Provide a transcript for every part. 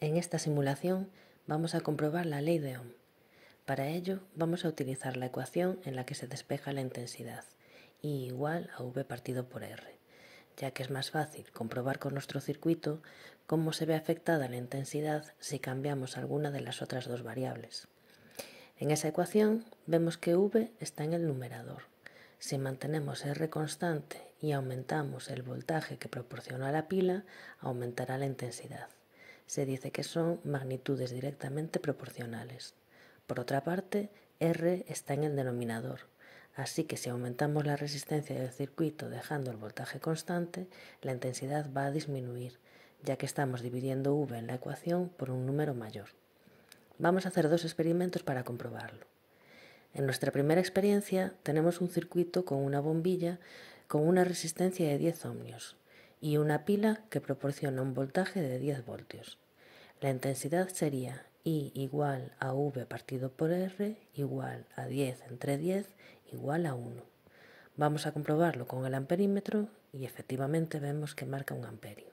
En esta simulación vamos a comprobar la ley de Ohm. Para ello vamos a utilizar la ecuación en la que se despeja la intensidad, I igual a V partido por R, ya que es más fácil comprobar con nuestro circuito cómo se ve afectada la intensidad si cambiamos alguna de las otras dos variables. En esa ecuación vemos que V está en el numerador. Si mantenemos R constante y aumentamos el voltaje que proporciona la pila, aumentará la intensidad se dice que son magnitudes directamente proporcionales. Por otra parte, R está en el denominador, así que si aumentamos la resistencia del circuito dejando el voltaje constante, la intensidad va a disminuir, ya que estamos dividiendo V en la ecuación por un número mayor. Vamos a hacer dos experimentos para comprobarlo. En nuestra primera experiencia tenemos un circuito con una bombilla con una resistencia de 10 ohmios, y una pila que proporciona un voltaje de 10 voltios. La intensidad sería I igual a V partido por R igual a 10 entre 10 igual a 1. Vamos a comprobarlo con el amperímetro y efectivamente vemos que marca un amperio.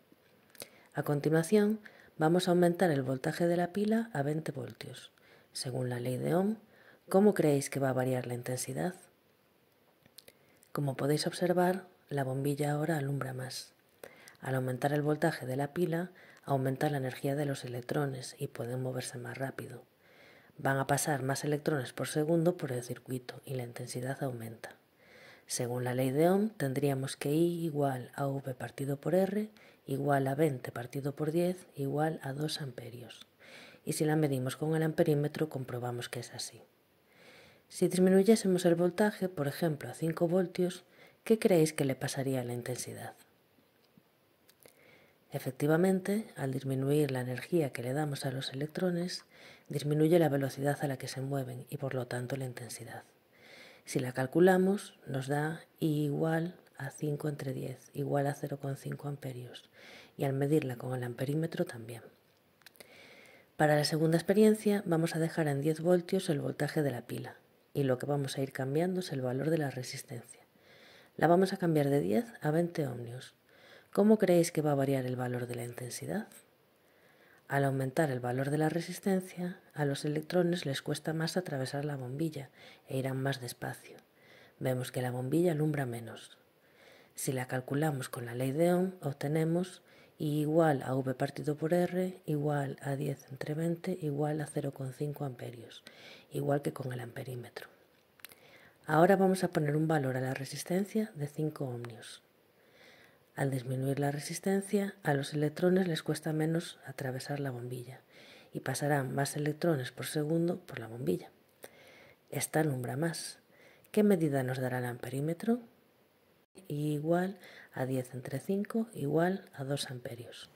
A continuación, vamos a aumentar el voltaje de la pila a 20 voltios. Según la ley de Ohm, ¿cómo creéis que va a variar la intensidad? Como podéis observar, la bombilla ahora alumbra más. Al aumentar el voltaje de la pila, aumenta la energía de los electrones y pueden moverse más rápido. Van a pasar más electrones por segundo por el circuito y la intensidad aumenta. Según la ley de Ohm, tendríamos que I igual a V partido por R igual a 20 partido por 10 igual a 2 amperios. Y si la medimos con el amperímetro comprobamos que es así. Si disminuyésemos el voltaje, por ejemplo, a 5 voltios, ¿qué creéis que le pasaría a la intensidad? Efectivamente, al disminuir la energía que le damos a los electrones, disminuye la velocidad a la que se mueven y por lo tanto la intensidad. Si la calculamos, nos da igual a 5 entre 10, igual a 0,5 amperios, y al medirla con el amperímetro también. Para la segunda experiencia vamos a dejar en 10 voltios el voltaje de la pila y lo que vamos a ir cambiando es el valor de la resistencia. La vamos a cambiar de 10 a 20 ohmios ¿Cómo creéis que va a variar el valor de la intensidad? Al aumentar el valor de la resistencia, a los electrones les cuesta más atravesar la bombilla e irán más despacio. Vemos que la bombilla alumbra menos. Si la calculamos con la ley de Ohm, obtenemos I igual a V partido por R igual a 10 entre 20 igual a 0,5 amperios, igual que con el amperímetro. Ahora vamos a poner un valor a la resistencia de 5 ohmios. Al disminuir la resistencia, a los electrones les cuesta menos atravesar la bombilla y pasarán más electrones por segundo por la bombilla. Esta alumbra más. ¿Qué medida nos dará el amperímetro? igual a 10 entre 5 igual a 2 amperios.